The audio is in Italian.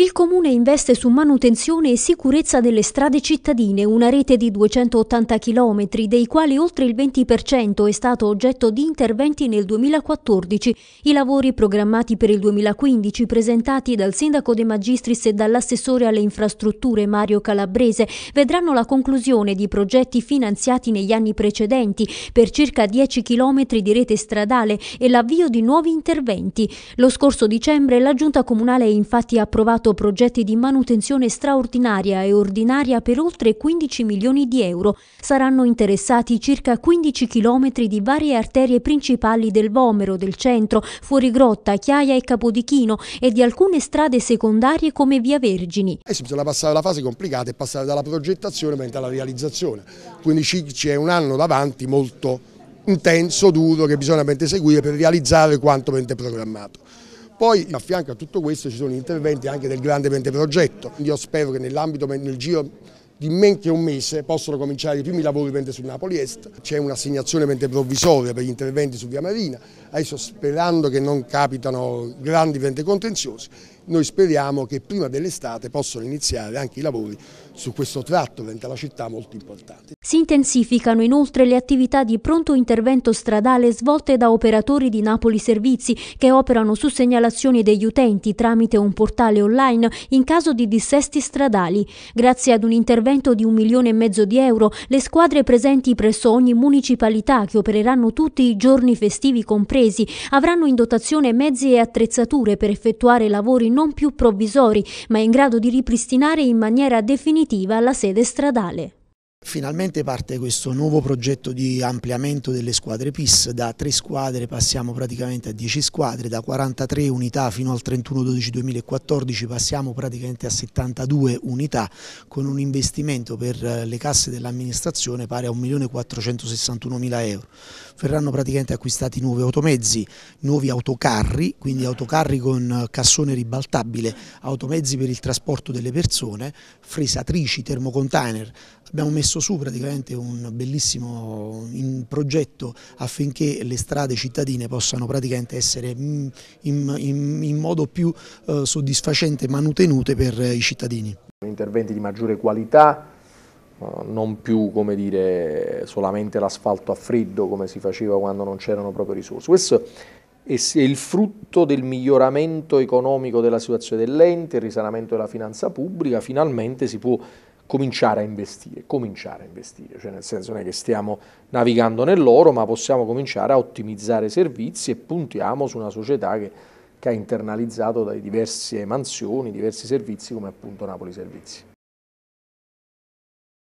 Il comune investe su manutenzione e sicurezza delle strade cittadine, una rete di 280 km, dei quali oltre il 20% è stato oggetto di interventi nel 2014. I lavori programmati per il 2015, presentati dal sindaco De Magistris e dall'assessore alle infrastrutture Mario Calabrese, vedranno la conclusione di progetti finanziati negli anni precedenti per circa 10 km di rete stradale e l'avvio di nuovi interventi. Lo scorso dicembre la Giunta Comunale ha infatti approvato avviato progetti di manutenzione straordinaria e ordinaria per oltre 15 milioni di euro. Saranno interessati circa 15 chilometri di varie arterie principali del Vomero, del centro, Fuorigrotta, Chiaia e Capodichino e di alcune strade secondarie come Via Vergini. E eh si bisogna passare alla fase complicata e passare dalla progettazione alla realizzazione, quindi c'è un anno davanti molto intenso, duro, che bisogna seguire per realizzare quanto programmato. Poi a fianco a tutto questo ci sono gli interventi anche del grande progetto. Io spero che nell'ambito, nel giro di men che un mese possono cominciare i primi lavori su Napoli Est, c'è un'assegnazione provvisoria per gli interventi su Via Marina, adesso sperando che non capitano grandi vente contenziosi noi speriamo che prima dell'estate possano iniziare anche i lavori su questo tratto dentro la città molto importante. Si intensificano inoltre le attività di pronto intervento stradale svolte da operatori di Napoli Servizi che operano su segnalazioni degli utenti tramite un portale online in caso di dissesti stradali. Grazie ad un intervento di un milione e mezzo di euro, le squadre presenti presso ogni municipalità che opereranno tutti i giorni festivi compresi avranno in dotazione mezzi e attrezzature per effettuare lavori non non più provvisori, ma in grado di ripristinare in maniera definitiva la sede stradale. Finalmente parte questo nuovo progetto di ampliamento delle squadre PIS, da tre squadre passiamo praticamente a 10 squadre, da 43 unità fino al 31-12-2014 passiamo praticamente a 72 unità con un investimento per eh, le casse dell'amministrazione pari a 1.461.000 euro. Verranno praticamente acquistati nuovi automezzi, nuovi autocarri, quindi autocarri con eh, cassone ribaltabile, automezzi per il trasporto delle persone, fresatrici, termocontainer, abbiamo messo messo su praticamente un bellissimo progetto affinché le strade cittadine possano praticamente essere mm, in, in, in modo più eh, soddisfacente manutenute per eh, i cittadini. Interventi di maggiore qualità, non più come dire, solamente l'asfalto a freddo come si faceva quando non c'erano proprio risorse. Questo è il frutto del miglioramento economico della situazione dell'ente, il risanamento della finanza pubblica, finalmente si può cominciare a investire, cominciare a investire, cioè nel senso non è che stiamo navigando nell'oro, ma possiamo cominciare a ottimizzare i servizi e puntiamo su una società che, che ha internalizzato da diverse mansioni, diversi servizi come appunto Napoli Servizi.